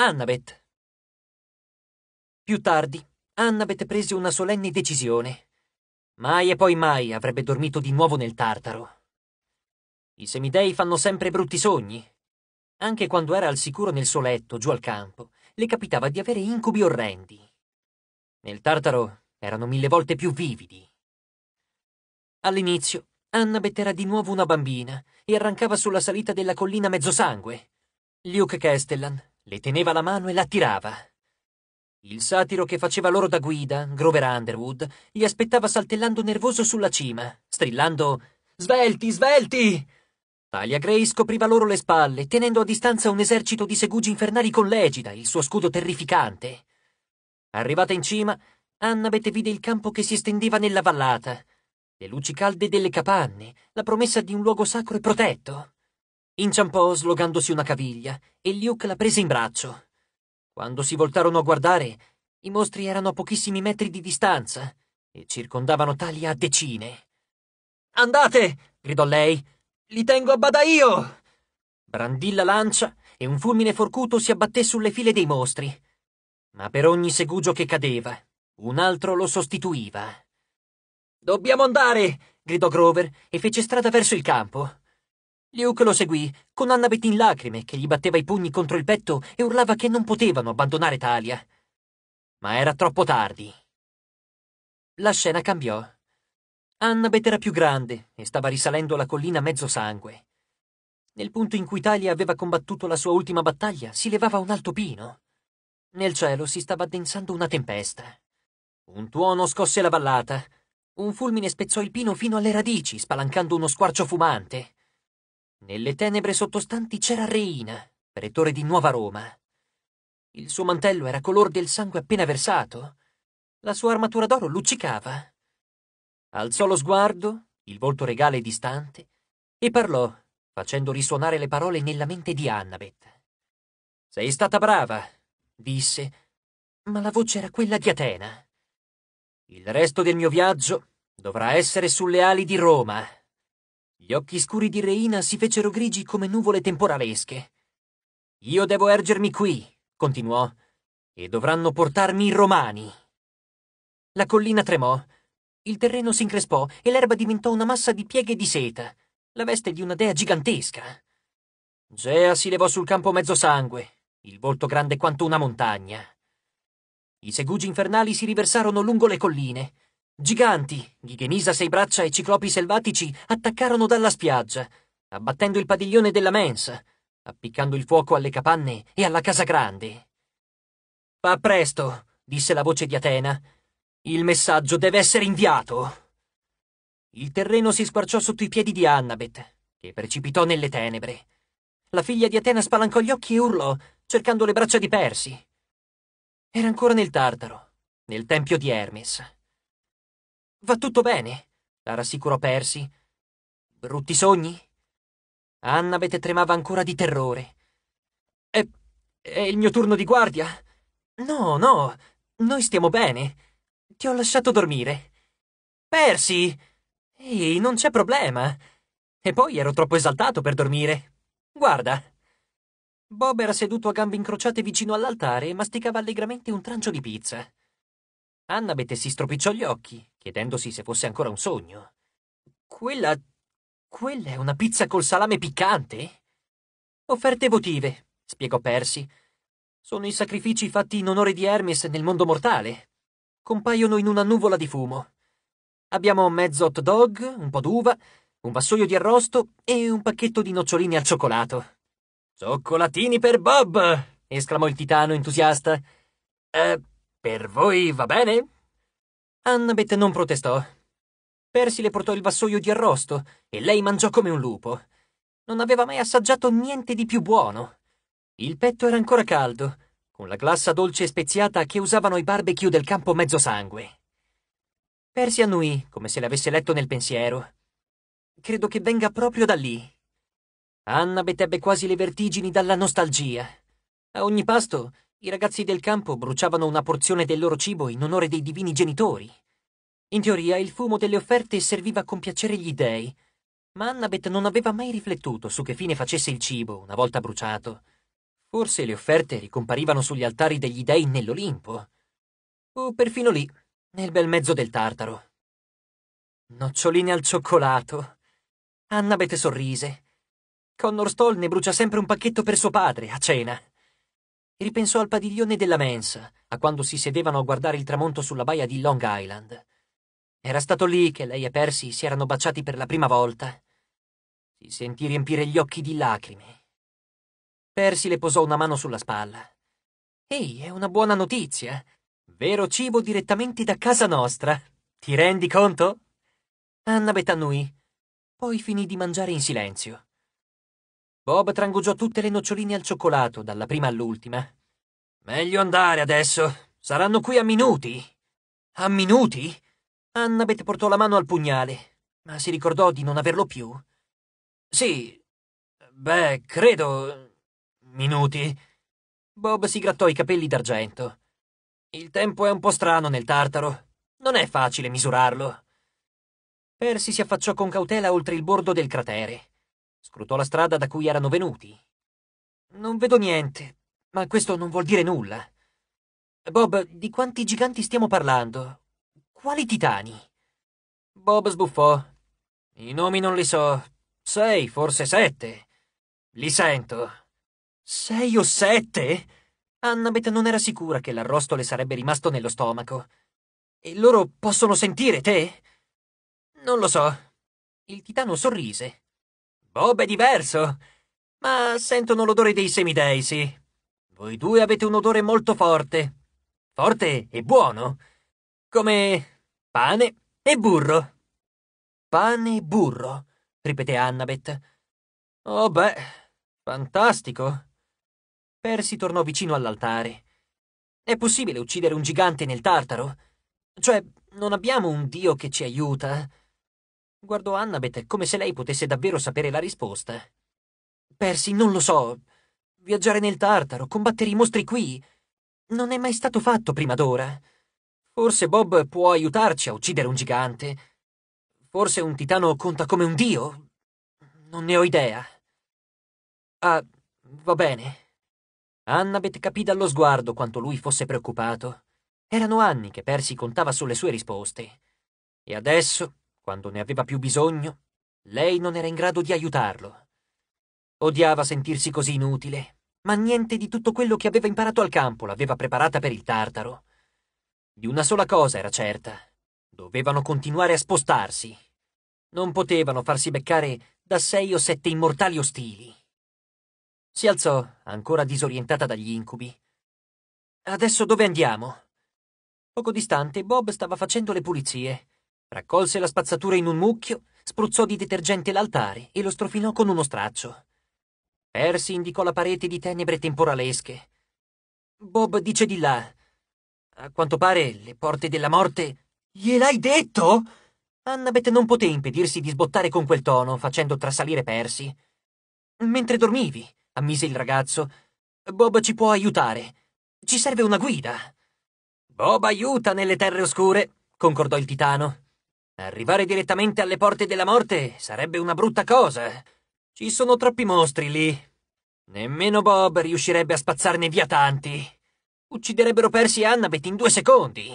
Annabeth. Più tardi, Annabeth prese una solenne decisione. Mai e poi mai avrebbe dormito di nuovo nel Tartaro. I semidei fanno sempre brutti sogni. Anche quando era al sicuro nel suo letto, giù al campo, le capitava di avere incubi orrendi. Nel Tartaro erano mille volte più vividi. All'inizio, Annabeth era di nuovo una bambina e arrancava sulla salita della collina mezzosangue. Luke Castellan le teneva la mano e la tirava. Il satiro che faceva loro da guida, Grover Underwood, li aspettava saltellando nervoso sulla cima, strillando Svelti, svelti! Talia Gray scopriva loro le spalle, tenendo a distanza un esercito di segugi infernali con l'egida, il suo scudo terrificante. Arrivata in cima, Annabeth vide il campo che si estendeva nella vallata, le luci calde delle capanne, la promessa di un luogo sacro e protetto. Inciampò slogandosi una caviglia e Luke la prese in braccio. Quando si voltarono a guardare, i mostri erano a pochissimi metri di distanza e circondavano Talia a decine. Andate! gridò lei. Li tengo a bada io! Brandì la lancia e un fulmine forcuto si abbatté sulle file dei mostri. Ma per ogni segugio che cadeva, un altro lo sostituiva. Dobbiamo andare! gridò Grover e fece strada verso il campo. Luke lo seguì, con Annabeth in lacrime, che gli batteva i pugni contro il petto e urlava che non potevano abbandonare Talia. Ma era troppo tardi. La scena cambiò. Annabeth era più grande e stava risalendo la collina mezzo sangue. Nel punto in cui Talia aveva combattuto la sua ultima battaglia, si levava un alto pino. Nel cielo si stava addensando una tempesta. Un tuono scosse la vallata. Un fulmine spezzò il pino fino alle radici, spalancando uno squarcio fumante. Nelle tenebre sottostanti c'era Reina, pretore di Nuova Roma. Il suo mantello era color del sangue appena versato. La sua armatura d'oro luccicava. Alzò lo sguardo, il volto regale e distante, e parlò, facendo risuonare le parole nella mente di Annabeth. Sei stata brava, disse, ma la voce era quella di Atena. Il resto del mio viaggio dovrà essere sulle ali di Roma. Gli occhi scuri di Reina si fecero grigi come nuvole temporalesche. Io devo ergermi qui, continuò, e dovranno portarmi i romani. La collina tremò, il terreno si increspò e l'erba diventò una massa di pieghe di seta, la veste di una dea gigantesca. Gea si levò sul campo mezzo sangue, il volto grande quanto una montagna. I segugi infernali si riversarono lungo le colline, Giganti, Ghigenisa sei braccia e ciclopi selvatici attaccarono dalla spiaggia, abbattendo il padiglione della mensa, appiccando il fuoco alle capanne e alla casa grande. Fa presto, disse la voce di Atena. Il messaggio deve essere inviato. Il terreno si squarciò sotto i piedi di Annabeth, che precipitò nelle tenebre. La figlia di Atena spalancò gli occhi e urlò, cercando le braccia di Persi. Era ancora nel Tartaro, nel tempio di Hermes. Va tutto bene, la rassicurò Percy. Brutti sogni? Annabeth tremava ancora di terrore. È, è il mio turno di guardia? No, no, noi stiamo bene. Ti ho lasciato dormire. Percy! Ehi, non c'è problema. E poi ero troppo esaltato per dormire. Guarda. Bob era seduto a gambe incrociate vicino all'altare e masticava allegramente un trancio di pizza. Annabeth si stropicciò gli occhi, chiedendosi se fosse ancora un sogno. Quella. quella è una pizza col salame piccante? Offerte votive, spiegò Percy. Sono i sacrifici fatti in onore di Hermes nel mondo mortale. Compaiono in una nuvola di fumo. Abbiamo mezzo hot dog, un po' d'uva, un vassoio di arrosto e un pacchetto di noccioline al cioccolato. Cioccolatini per Bob! esclamò il titano entusiasta. Eh, per voi va bene? Annabeth non protestò. Percy le portò il vassoio di arrosto e lei mangiò come un lupo. Non aveva mai assaggiato niente di più buono. Il petto era ancora caldo, con la glassa dolce e speziata che usavano i barbecue del campo mezzosangue. Percy annui, come se l'avesse letto nel pensiero. Credo che venga proprio da lì. Annabeth ebbe quasi le vertigini dalla nostalgia. A ogni pasto i ragazzi del campo bruciavano una porzione del loro cibo in onore dei divini genitori. In teoria il fumo delle offerte serviva a compiacere gli dei, ma Annabeth non aveva mai riflettuto su che fine facesse il cibo una volta bruciato. Forse le offerte ricomparivano sugli altari degli dei nell'Olimpo. O perfino lì, nel bel mezzo del Tartaro. Noccioline al cioccolato. Annabeth sorrise. Connor Stoll ne brucia sempre un pacchetto per suo padre, a cena. Ripensò al padiglione della mensa, a quando si sedevano a guardare il tramonto sulla baia di Long Island. Era stato lì che lei e Percy si erano baciati per la prima volta. Si sentì riempire gli occhi di lacrime. Percy le posò una mano sulla spalla. Ehi, è una buona notizia. Vero cibo direttamente da casa nostra. Ti rendi conto? Anna Betanui. Poi finì di mangiare in silenzio. Bob trangugiò tutte le noccioline al cioccolato, dalla prima all'ultima. Meglio andare adesso. Saranno qui a minuti. A minuti? Annabeth portò la mano al pugnale, ma si ricordò di non averlo più. Sì. Beh, credo. minuti. Bob si grattò i capelli d'argento. Il tempo è un po' strano nel tartaro. Non è facile misurarlo. Percy si affacciò con cautela oltre il bordo del cratere. Scrutò la strada da cui erano venuti. Non vedo niente, ma questo non vuol dire nulla. Bob, di quanti giganti stiamo parlando? Quali titani? Bob sbuffò. I nomi non li so. Sei, forse sette. Li sento. Sei o sette? Annabeth non era sicura che l'arrosto le sarebbe rimasto nello stomaco. E loro possono sentire te? Non lo so. Il titano sorrise Bob è diverso, ma sentono l'odore dei semidei, sì. Voi due avete un odore molto forte. Forte e buono. Come pane e burro. Pane e burro, ripeté Annabeth. Oh beh, fantastico. Percy tornò vicino all'altare. È possibile uccidere un gigante nel Tartaro? Cioè, non abbiamo un dio che ci aiuta? Guardò Annabeth come se lei potesse davvero sapere la risposta. Persi, non lo so. Viaggiare nel Tartaro, combattere i mostri qui. Non è mai stato fatto prima d'ora. Forse Bob può aiutarci a uccidere un gigante. Forse un titano conta come un dio. Non ne ho idea. Ah, va bene. Annabeth capì dallo sguardo quanto lui fosse preoccupato. Erano anni che Percy contava sulle sue risposte. E adesso quando ne aveva più bisogno, lei non era in grado di aiutarlo. Odiava sentirsi così inutile, ma niente di tutto quello che aveva imparato al campo l'aveva preparata per il Tartaro. Di una sola cosa era certa. Dovevano continuare a spostarsi. Non potevano farsi beccare da sei o sette immortali ostili. Si alzò, ancora disorientata dagli incubi. Adesso dove andiamo? Poco distante, Bob stava facendo le pulizie. Raccolse la spazzatura in un mucchio, spruzzò di detergente l'altare e lo strofinò con uno straccio. Percy indicò la parete di tenebre temporalesche. Bob dice di là. A quanto pare le porte della morte. Gliel'hai detto? Annabeth non poté impedirsi di sbottare con quel tono, facendo trasalire Percy. Mentre dormivi, ammise il ragazzo, Bob ci può aiutare. Ci serve una guida. Bob aiuta nelle terre oscure, concordò il titano. Arrivare direttamente alle porte della morte sarebbe una brutta cosa. Ci sono troppi mostri lì. Nemmeno Bob riuscirebbe a spazzarne via tanti. Ucciderebbero Percy e Annabeth in due secondi.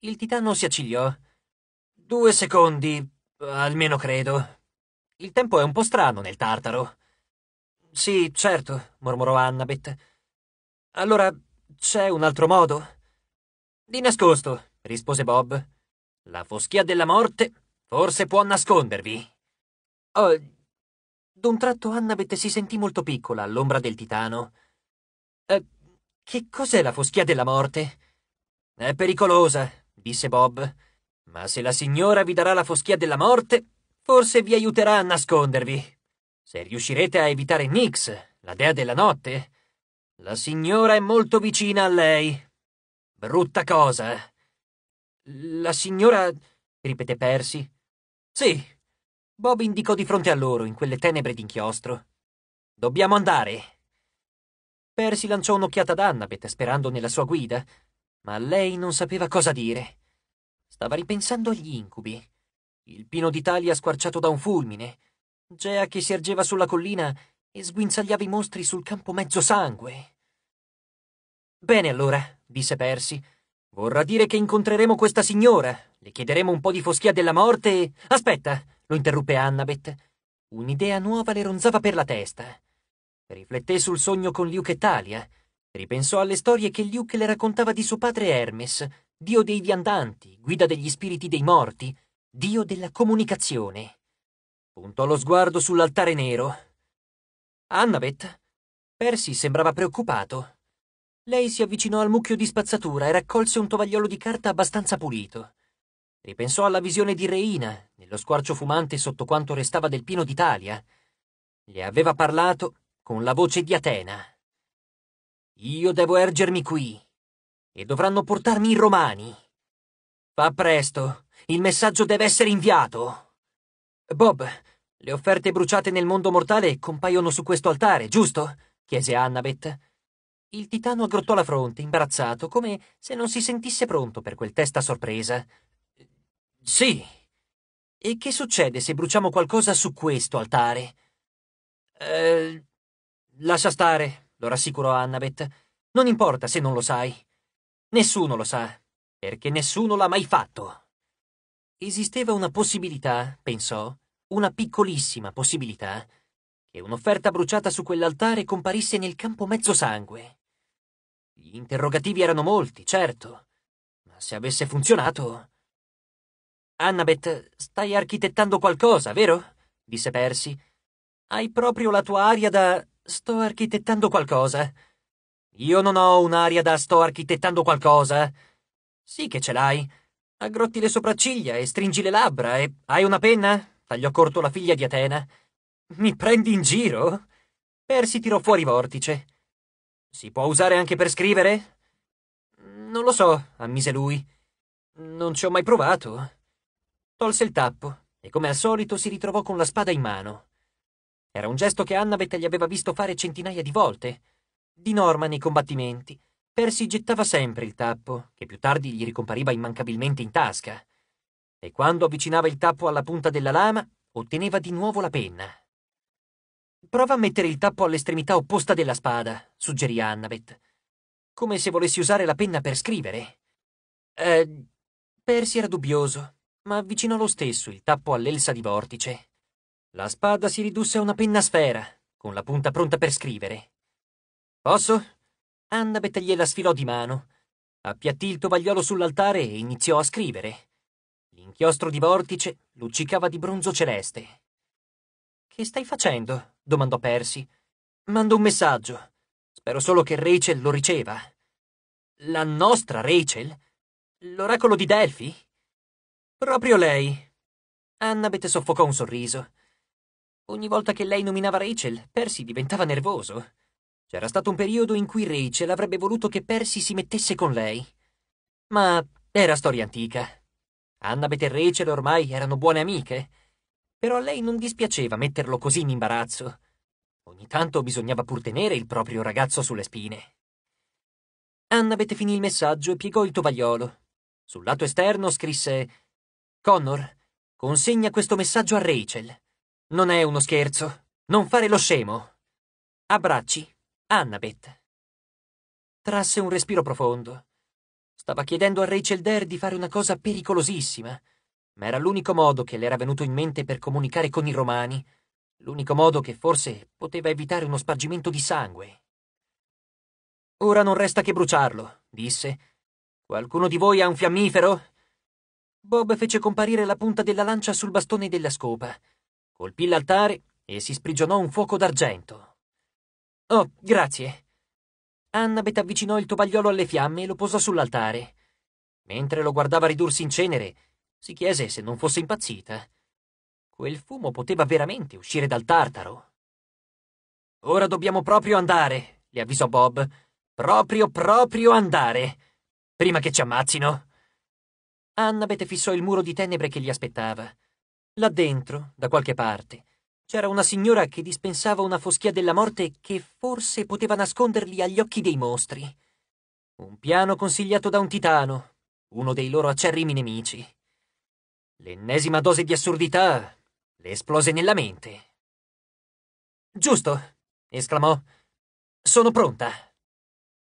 Il titano si accigliò. Due secondi, almeno credo. Il tempo è un po' strano nel tartaro. Sì, certo, mormorò Annabeth. Allora, c'è un altro modo? Di nascosto, rispose Bob. La foschia della morte forse può nascondervi. Oh, d'un tratto Annabeth si sentì molto piccola all'ombra del titano. Eh, che cos'è la foschia della morte? È pericolosa, disse Bob, ma se la signora vi darà la foschia della morte, forse vi aiuterà a nascondervi. Se riuscirete a evitare Nix, la dea della notte, la signora è molto vicina a lei. Brutta cosa. Eh. La signora... ripeté Percy. Sì. Bob indicò di fronte a loro, in quelle tenebre d'inchiostro. Dobbiamo andare. Percy lanciò un'occhiata ad Annabeth, sperando nella sua guida, ma lei non sapeva cosa dire. Stava ripensando agli incubi. Il pino d'Italia squarciato da un fulmine, Gea che si ergeva sulla collina e sguinzagliava i mostri sul campo mezzo sangue. Bene allora, disse Percy, Vorrà dire che incontreremo questa signora, le chiederemo un po' di foschia della morte e... Aspetta, lo interruppe Annabeth. Un'idea nuova le ronzava per la testa. Rifletté sul sogno con Luke e Talia. Ripensò alle storie che Luke le raccontava di suo padre Hermes, dio dei viandanti, guida degli spiriti dei morti, dio della comunicazione. Puntò lo sguardo sull'altare nero. Annabeth? Percy sembrava preoccupato. Lei si avvicinò al mucchio di spazzatura e raccolse un tovagliolo di carta abbastanza pulito. Ripensò alla visione di Reina, nello squarcio fumante sotto quanto restava del pino d'Italia. Le aveva parlato con la voce di Atena. Io devo ergermi qui, e dovranno portarmi i romani. Fa presto, il messaggio deve essere inviato. Bob, le offerte bruciate nel mondo mortale compaiono su questo altare, giusto? chiese Annabeth. Il titano aggrottò la fronte, imbarazzato, come se non si sentisse pronto per quel test a sorpresa. Sì. E che succede se bruciamo qualcosa su questo altare? Eh, lascia stare, lo rassicurò Annabeth. Non importa se non lo sai. Nessuno lo sa, perché nessuno l'ha mai fatto. Esisteva una possibilità, pensò, una piccolissima possibilità, che un'offerta bruciata su quell'altare comparisse nel campo mezzo sangue. Gli interrogativi erano molti, certo, ma se avesse funzionato... Annabeth, stai architettando qualcosa, vero? disse Percy. Hai proprio la tua aria da... sto architettando qualcosa. Io non ho un'aria da sto architettando qualcosa. Sì che ce l'hai. Aggrotti le sopracciglia e stringi le labbra e... Hai una penna? Tagliò corto la figlia di Atena. Mi prendi in giro? Persi tirò fuori vortice. Si può usare anche per scrivere? Non lo so, ammise lui. Non ci ho mai provato. Tolse il tappo e come al solito si ritrovò con la spada in mano. Era un gesto che Annabeth gli aveva visto fare centinaia di volte. Di norma nei combattimenti, Percy gettava sempre il tappo, che più tardi gli ricompariva immancabilmente in tasca. E quando avvicinava il tappo alla punta della lama, otteneva di nuovo la penna. Prova a mettere il tappo all'estremità opposta della spada, suggerì Annabeth. Come se volessi usare la penna per scrivere. Eh, Percy era dubbioso, ma avvicinò lo stesso il tappo all'elsa di vortice. La spada si ridusse a una penna sfera, con la punta pronta per scrivere. Posso? Annabeth gliela sfilò di mano. Appiattì il tovagliolo sull'altare e iniziò a scrivere. L'inchiostro di vortice luccicava di bronzo celeste. Che stai facendo? domandò Percy. Mando un messaggio. Spero solo che Rachel lo riceva. La nostra Rachel? L'oracolo di Delphi? Proprio lei. Annabeth soffocò un sorriso. Ogni volta che lei nominava Rachel, Percy diventava nervoso. C'era stato un periodo in cui Rachel avrebbe voluto che Percy si mettesse con lei. Ma era storia antica. Annabeth e Rachel ormai erano buone amiche però a lei non dispiaceva metterlo così in imbarazzo. Ogni tanto bisognava pur tenere il proprio ragazzo sulle spine. Anna avete finì il messaggio e piegò il tovagliolo. Sul lato esterno scrisse Connor, consegna questo messaggio a Rachel. Non è uno scherzo. Non fare lo scemo. Abbracci, Annabeth. Trasse un respiro profondo. Stava chiedendo a Rachel Dare di fare una cosa pericolosissima ma era l'unico modo che le era venuto in mente per comunicare con i romani, l'unico modo che forse poteva evitare uno spargimento di sangue. Ora non resta che bruciarlo, disse. Qualcuno di voi ha un fiammifero? Bob fece comparire la punta della lancia sul bastone della scopa, colpì l'altare e si sprigionò un fuoco d'argento. Oh, grazie. Annabeth avvicinò il tovagliolo alle fiamme e lo posò sull'altare. Mentre lo guardava ridursi in cenere, si chiese se non fosse impazzita. Quel fumo poteva veramente uscire dal tartaro. Ora dobbiamo proprio andare, le avvisò Bob. Proprio, proprio andare. Prima che ci ammazzino. Annabeth fissò il muro di tenebre che gli aspettava. Là dentro, da qualche parte, c'era una signora che dispensava una foschia della morte che forse poteva nasconderli agli occhi dei mostri. Un piano consigliato da un titano, uno dei loro acerrimi nemici. L'ennesima dose di assurdità le esplose nella mente. Giusto, esclamò. Sono pronta.